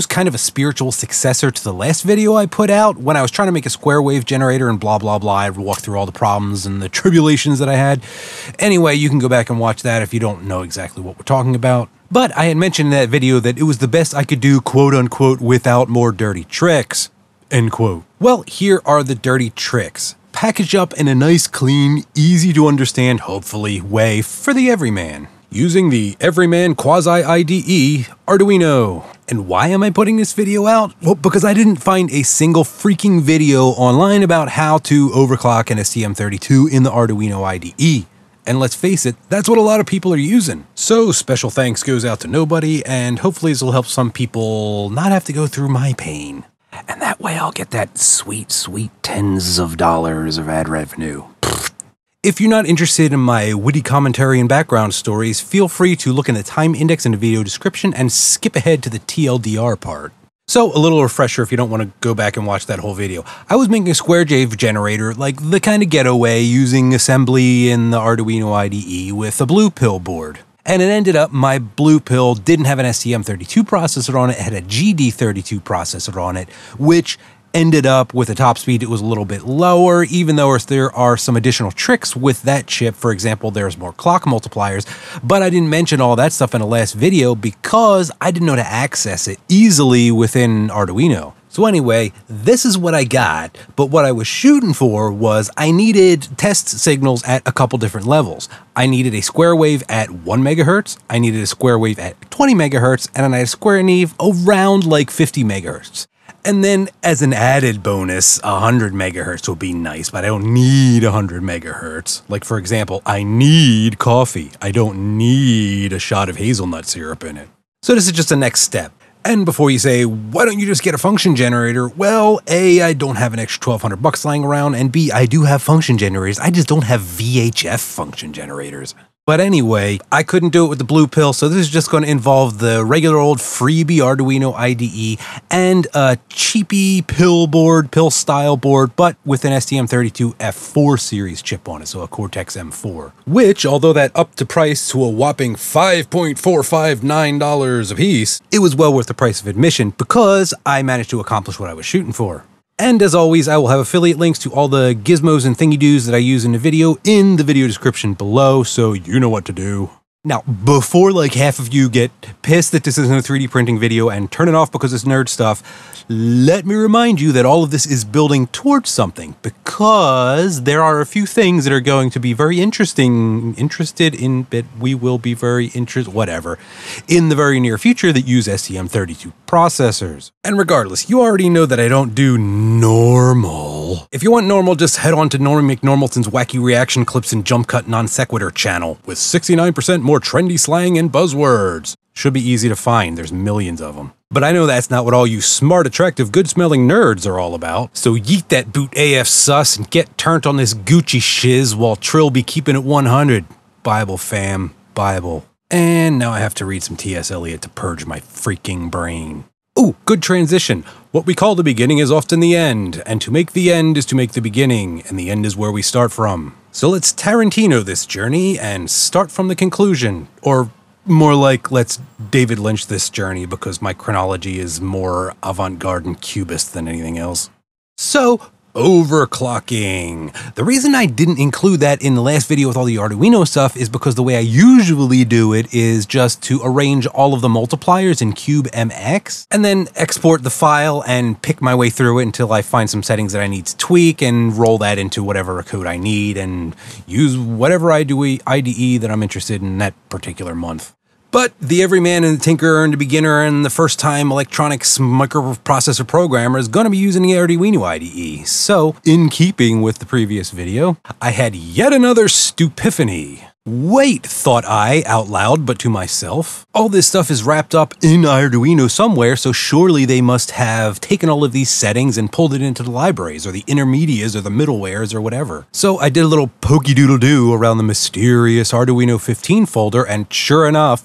is kind of a spiritual successor to the last video I put out when I was trying to make a square wave generator and blah, blah, blah. I walked through all the problems and the tribulations that I had. Anyway, you can go back and watch that if you don't know exactly what we're talking about. But I had mentioned in that video that it was the best I could do, quote unquote, without more dirty tricks, end quote. Well, here are the dirty tricks. Packaged up in a nice, clean, easy to understand, hopefully, way for the everyman. Using the Everyman Quasi IDE Arduino. And why am I putting this video out? Well, because I didn't find a single freaking video online about how to overclock an STM32 in the Arduino IDE. And let's face it, that's what a lot of people are using. So special thanks goes out to nobody, and hopefully this will help some people not have to go through my pain. And that way I'll get that sweet, sweet tens of dollars of ad revenue. If you're not interested in my witty commentary and background stories, feel free to look in the time index in the video description and skip ahead to the TLDR part. So, a little refresher if you don't want to go back and watch that whole video. I was making a square wave generator, like the kind of getaway, using assembly in the Arduino IDE with a blue pill board. And it ended up my blue pill didn't have an STM32 processor on it, it had a GD32 processor on it, which ended up with a top speed that was a little bit lower, even though there are some additional tricks with that chip. For example, there's more clock multipliers, but I didn't mention all that stuff in the last video because I didn't know to access it easily within Arduino. So anyway, this is what I got, but what I was shooting for was I needed test signals at a couple different levels. I needed a square wave at 1 megahertz, I needed a square wave at 20 megahertz, and I had a square wave around like 50 megahertz. And then, as an added bonus, 100 megahertz will be nice, but I don't need 100 megahertz. Like, for example, I need coffee. I don't need a shot of hazelnut syrup in it. So, this is just the next step. And before you say, why don't you just get a function generator? Well, A, I don't have an extra 1200 bucks lying around, and B, I do have function generators. I just don't have VHF function generators. But anyway, I couldn't do it with the blue pill, so this is just going to involve the regular old freebie Arduino IDE and a cheapy pill board, pill style board, but with an STM32F4 series chip on it, so a Cortex M4. Which, although that upped the price to a whopping $5.459 a piece, it was well worth the price of admission because I managed to accomplish what I was shooting for. And as always, I will have affiliate links to all the gizmos and thingy doos that I use in the video in the video description below, so you know what to do. Now, before like half of you get pissed that this isn't a 3D printing video and turn it off because it's nerd stuff, let me remind you that all of this is building towards something because there are a few things that are going to be very interesting, interested in, but we will be very interested, whatever, in the very near future that use STM32 processors. And regardless, you already know that I don't do normal. If you want normal, just head on to Norman McNormalton's Wacky Reaction Clips and Jump Cut Non Sequitur channel with 69% more more trendy slang and buzzwords. Should be easy to find, there's millions of them. But I know that's not what all you smart, attractive, good smelling nerds are all about. So yeet that boot AF sus and get turned on this Gucci shiz while Trill be keeping it 100. Bible fam, Bible. And now I have to read some T.S. Eliot to purge my freaking brain. Ooh, good transition. What we call the beginning is often the end, and to make the end is to make the beginning, and the end is where we start from. So let's Tarantino this journey and start from the conclusion, or more like let's David Lynch this journey because my chronology is more avant garde and cubist than anything else. So, overclocking. The reason I didn't include that in the last video with all the Arduino stuff is because the way I usually do it is just to arrange all of the multipliers in CubeMX and then export the file and pick my way through it until I find some settings that I need to tweak and roll that into whatever code I need and use whatever IDE that I'm interested in that particular month. But the everyman and the tinkerer and the beginner and the first time electronics microprocessor programmer is going to be using the Arduino IDE. So, in keeping with the previous video, I had yet another stupiphany. Wait, thought I out loud, but to myself. All this stuff is wrapped up in Arduino somewhere, so surely they must have taken all of these settings and pulled it into the libraries, or the intermediates, or the middlewares, or whatever. So I did a little pokey doodle do around the mysterious Arduino 15 folder, and sure enough,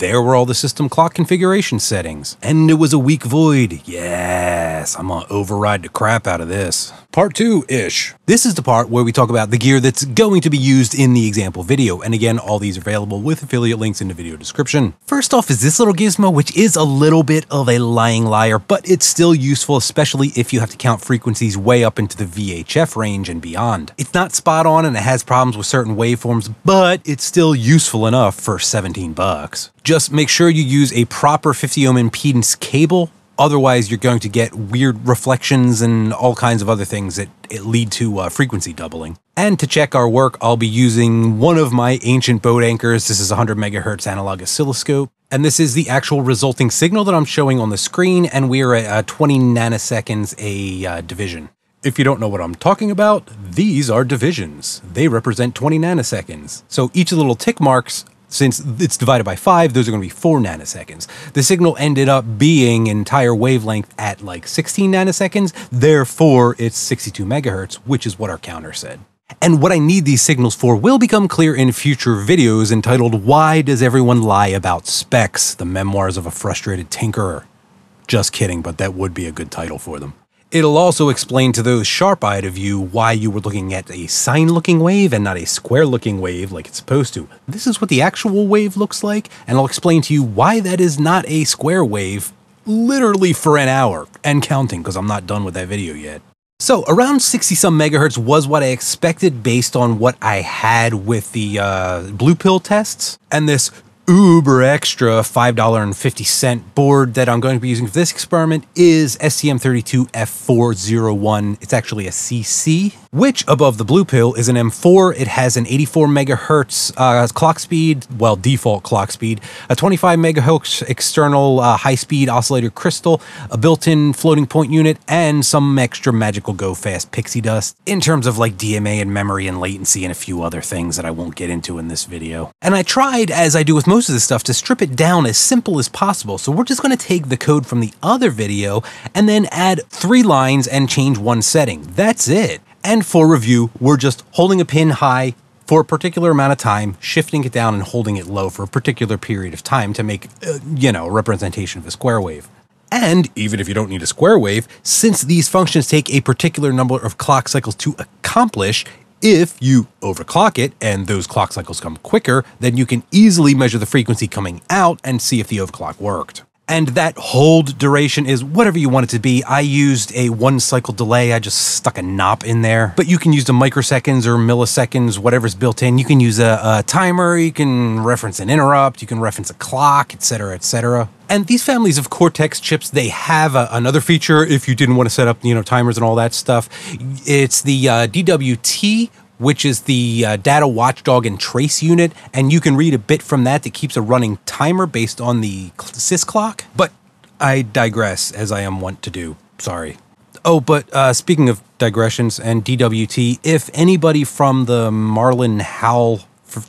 there were all the system clock configuration settings. And it was a weak void. Yes, I'm gonna override the crap out of this part two ish. This is the part where we talk about the gear that's going to be used in the example video. And again, all these are available with affiliate links in the video description. First off is this little gizmo, which is a little bit of a lying liar, but it's still useful, especially if you have to count frequencies way up into the VHF range and beyond. It's not spot on and it has problems with certain waveforms, but it's still useful enough for 17 bucks. Just make sure you use a proper 50 ohm impedance cable Otherwise, you're going to get weird reflections and all kinds of other things that lead to uh, frequency doubling. And to check our work, I'll be using one of my ancient boat anchors. This is a 100 megahertz analog oscilloscope. And this is the actual resulting signal that I'm showing on the screen, and we are at uh, 20 nanoseconds a uh, division. If you don't know what I'm talking about, these are divisions. They represent 20 nanoseconds. So each little tick marks since it's divided by 5, those are going to be 4 nanoseconds. The signal ended up being entire wavelength at like 16 nanoseconds, therefore it's 62 megahertz, which is what our counter said. And what I need these signals for will become clear in future videos entitled Why Does Everyone Lie About Specs? The Memoirs of a Frustrated Tinkerer. Just kidding, but that would be a good title for them. It'll also explain to those sharp eyed of you why you were looking at a sine looking wave and not a square looking wave like it's supposed to. This is what the actual wave looks like, and I'll explain to you why that is not a square wave literally for an hour and counting because I'm not done with that video yet. So around 60 some megahertz was what I expected based on what I had with the uh, blue pill tests and this uber extra $5.50 board that I'm going to be using for this experiment is STM32F401. It's actually a CC which above the blue pill is an M4. It has an 84 megahertz uh, clock speed, well, default clock speed, a 25 megahertz external uh, high speed oscillator crystal, a built in floating point unit, and some extra magical go fast pixie dust in terms of like DMA and memory and latency and a few other things that I won't get into in this video. And I tried, as I do with most of this stuff, to strip it down as simple as possible. So we're just going to take the code from the other video and then add three lines and change one setting. That's it and for review, we're just holding a pin high for a particular amount of time, shifting it down and holding it low for a particular period of time to make, uh, you know, a representation of a square wave. And even if you don't need a square wave, since these functions take a particular number of clock cycles to accomplish, if you overclock it and those clock cycles come quicker, then you can easily measure the frequency coming out and see if the overclock worked. And that hold duration is whatever you want it to be. I used a one cycle delay. I just stuck a knob in there. But you can use the microseconds or milliseconds, whatever's built in. You can use a, a timer. You can reference an interrupt. You can reference a clock, etc., etc. And these families of Cortex chips, they have a, another feature if you didn't want to set up, you know, timers and all that stuff. It's the uh, DWT which is the uh, data watchdog and trace unit, and you can read a bit from that that keeps a running timer based on the sys clock. But I digress, as I am wont to do. Sorry. Oh, but uh, speaking of digressions and DWT, if anybody from the Marlin HAL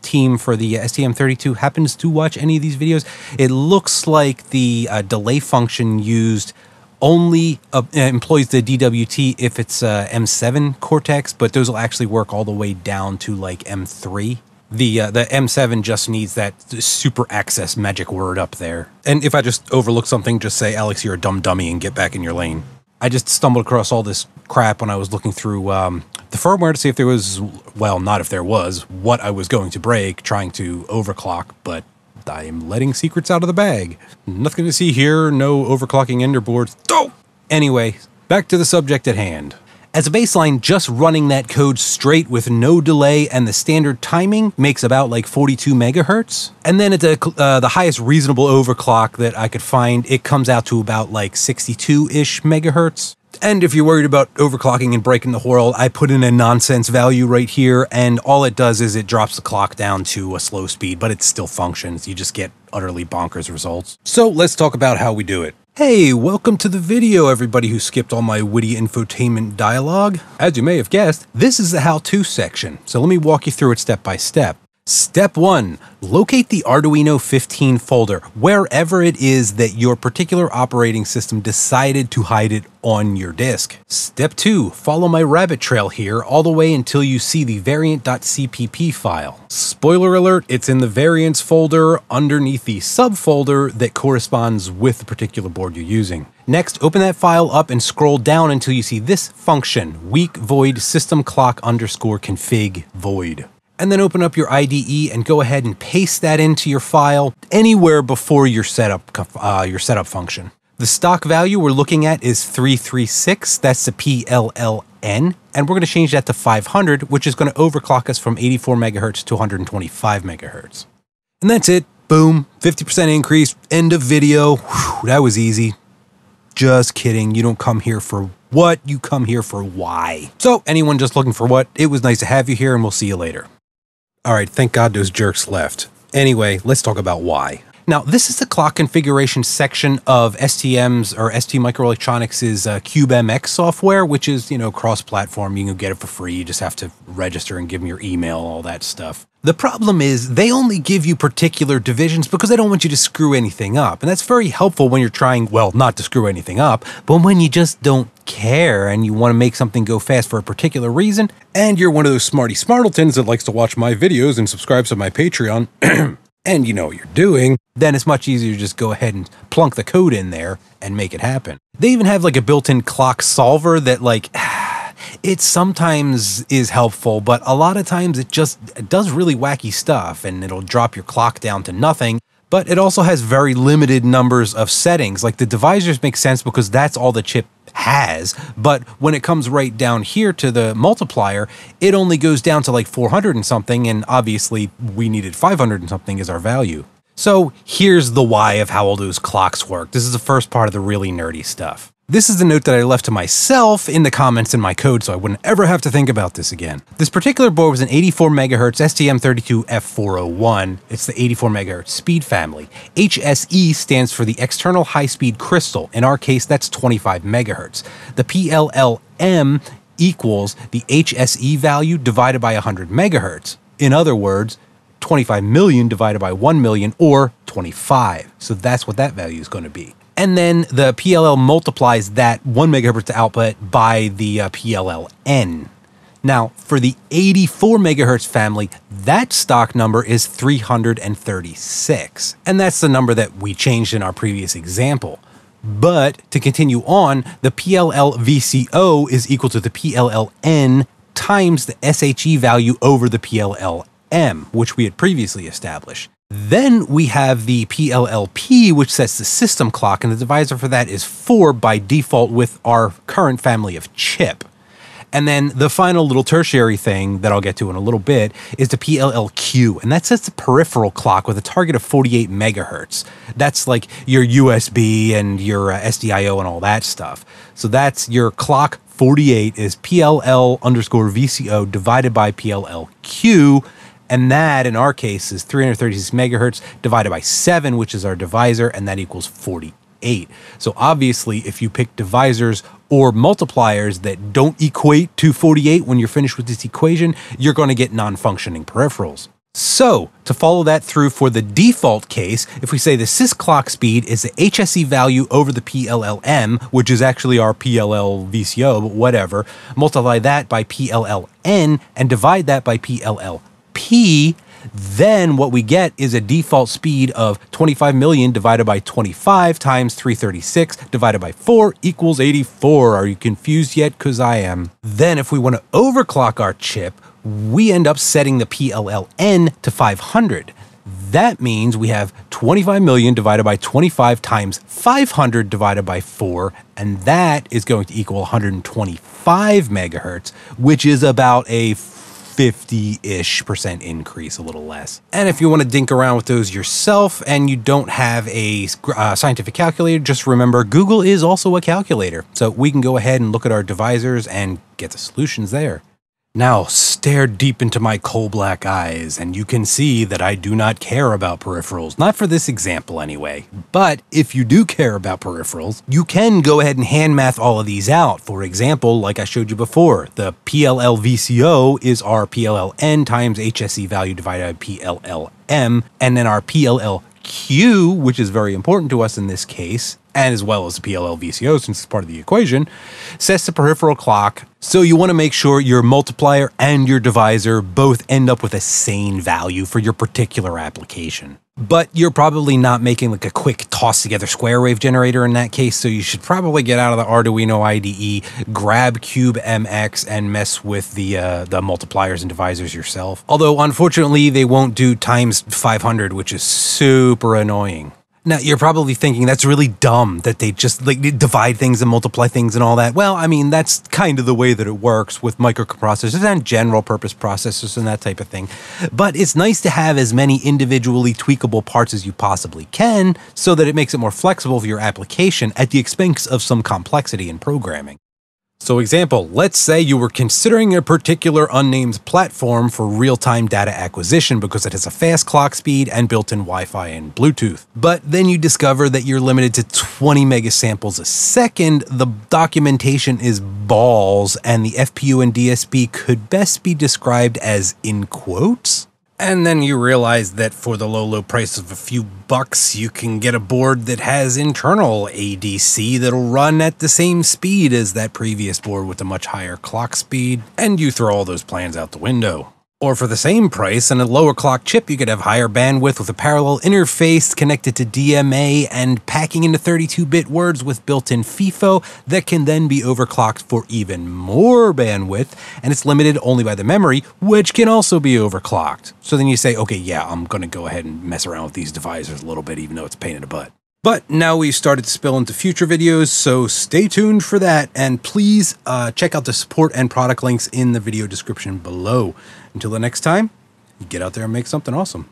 team for the STM32 happens to watch any of these videos, it looks like the uh, delay function used – only uh, employs the DWT if it's uh, M7 Cortex, but those will actually work all the way down to like M3. The uh, the M7 just needs that super access magic word up there. And if I just overlook something, just say Alex, you're a dumb dummy, and get back in your lane. I just stumbled across all this crap when I was looking through um, the firmware to see if there was, well, not if there was, what I was going to break, trying to overclock, but I'm letting secrets out of the bag. Nothing to see here, no overclocking ender boards. Oh! Anyway, back to the subject at hand. As a baseline, just running that code straight with no delay and the standard timing makes about like 42 megahertz. And then at the, uh, the highest reasonable overclock that I could find, it comes out to about like 62-ish megahertz. And if you're worried about overclocking and breaking the whorl, I put in a nonsense value right here, and all it does is it drops the clock down to a slow speed, but it still functions. You just get utterly bonkers results. So let's talk about how we do it. Hey, welcome to the video, everybody who skipped all my witty infotainment dialogue. As you may have guessed, this is the how-to section, so let me walk you through it step by step. Step one, locate the Arduino 15 folder, wherever it is that your particular operating system decided to hide it on your disk. Step two, follow my rabbit trail here all the way until you see the variant.cpp file. Spoiler alert, it's in the variants folder underneath the subfolder that corresponds with the particular board you're using. Next, open that file up and scroll down until you see this function, weak void system clock underscore config void and then open up your IDE and go ahead and paste that into your file anywhere before your setup, uh, your setup function. The stock value we're looking at is 336, that's the PLLN, and we're gonna change that to 500, which is gonna overclock us from 84 megahertz to 125 megahertz. And that's it, boom, 50% increase, end of video, Whew, that was easy. Just kidding, you don't come here for what, you come here for why. So anyone just looking for what, it was nice to have you here and we'll see you later. All right, thank God those jerks left. Anyway, let's talk about why. Now, this is the clock configuration section of STM's or ST Microelectronics' uh, CubeMX software, which is, you know, cross-platform. You can get it for free. You just have to register and give them your email, all that stuff. The problem is they only give you particular divisions because they don't want you to screw anything up. And that's very helpful when you're trying, well, not to screw anything up, but when you just don't care and you want to make something go fast for a particular reason, and you're one of those smarty smartletons that likes to watch my videos and subscribes to my Patreon, and you know what you're doing, then it's much easier to just go ahead and plunk the code in there and make it happen. They even have like a built-in clock solver that like it sometimes is helpful, but a lot of times it just does really wacky stuff and it'll drop your clock down to nothing. But it also has very limited numbers of settings. Like the divisors make sense because that's all the chip has. But when it comes right down here to the multiplier, it only goes down to like 400 and something. And obviously, we needed 500 and something as our value. So here's the why of how all those clocks work. This is the first part of the really nerdy stuff. This is the note that I left to myself in the comments in my code so I wouldn't ever have to think about this again. This particular board was an 84 MHz STM32F401. It's the 84 MHz speed family. HSE stands for the external high-speed crystal. In our case, that's 25 MHz. The PLLM equals the HSE value divided by 100 megahertz. In other words, 25 million divided by 1 million or 25. So that's what that value is going to be. And then the PLL multiplies that 1 megahertz output by the uh, PLLN. Now, for the 84 megahertz family, that stock number is 336. And that's the number that we changed in our previous example. But to continue on, the PLL VCO is equal to the PLLN times the SHE value over the PLLM, which we had previously established. Then we have the PLLP, which sets the system clock, and the divisor for that is 4 by default with our current family of chip. And then the final little tertiary thing that I'll get to in a little bit is the PLLQ, and that sets the peripheral clock with a target of 48 megahertz. That's like your USB and your uh, SDIO and all that stuff. So that's your clock 48 is PLL underscore VCO divided by PLLQ and that, in our case, is 336 megahertz divided by 7, which is our divisor, and that equals 48. So obviously, if you pick divisors or multipliers that don't equate to 48 when you're finished with this equation, you're going to get non-functioning peripherals. So, to follow that through for the default case, if we say the sysclock speed is the HSE value over the PLLM, which is actually our PLL VCO, but whatever, multiply that by PLLN and divide that by PLL P, then what we get is a default speed of 25 million divided by 25 times 336 divided by 4 equals 84. Are you confused yet? Because I am. Then if we want to overclock our chip, we end up setting the PLLN to 500. That means we have 25 million divided by 25 times 500 divided by 4, and that is going to equal 125 megahertz, which is about a 50 ish percent increase, a little less. And if you want to dink around with those yourself and you don't have a uh, scientific calculator, just remember Google is also a calculator. So we can go ahead and look at our divisors and get the solutions there. Now stare deep into my coal black eyes, and you can see that I do not care about peripherals. Not for this example, anyway. But if you do care about peripherals, you can go ahead and hand math all of these out. For example, like I showed you before, the PLLVCO is our PLLN times HSE value divided by PLLM, and then our PLLQ, which is very important to us in this case, and as well as the PLL VCO, since it's part of the equation, sets the peripheral clock. So you want to make sure your multiplier and your divisor both end up with a sane value for your particular application. But you're probably not making like a quick toss together square wave generator in that case, so you should probably get out of the Arduino IDE, grab Cube MX, and mess with the uh, the multipliers and divisors yourself. Although unfortunately they won't do times 500, which is super annoying. Now you're probably thinking that's really dumb that they just like divide things and multiply things and all that. Well, I mean that's kind of the way that it works with microprocessors and general purpose processors and that type of thing. But it's nice to have as many individually tweakable parts as you possibly can so that it makes it more flexible for your application at the expense of some complexity in programming. So example, let's say you were considering a particular unnamed platform for real-time data acquisition because it has a fast clock speed and built-in Wi-Fi and Bluetooth. But then you discover that you're limited to 20 megasamples a second, the documentation is balls, and the FPU and DSP could best be described as in quotes and then you realize that for the low, low price of a few bucks, you can get a board that has internal ADC that'll run at the same speed as that previous board with a much higher clock speed, and you throw all those plans out the window. Or for the same price, and a lower clock chip, you could have higher bandwidth with a parallel interface connected to DMA and packing into 32-bit words with built-in FIFO that can then be overclocked for even more bandwidth, and it's limited only by the memory, which can also be overclocked. So then you say, okay, yeah, I'm going to go ahead and mess around with these divisors a little bit, even though it's a pain in the butt. But now we've started to spill into future videos, so stay tuned for that, and please uh, check out the support and product links in the video description below. Until the next time, get out there and make something awesome.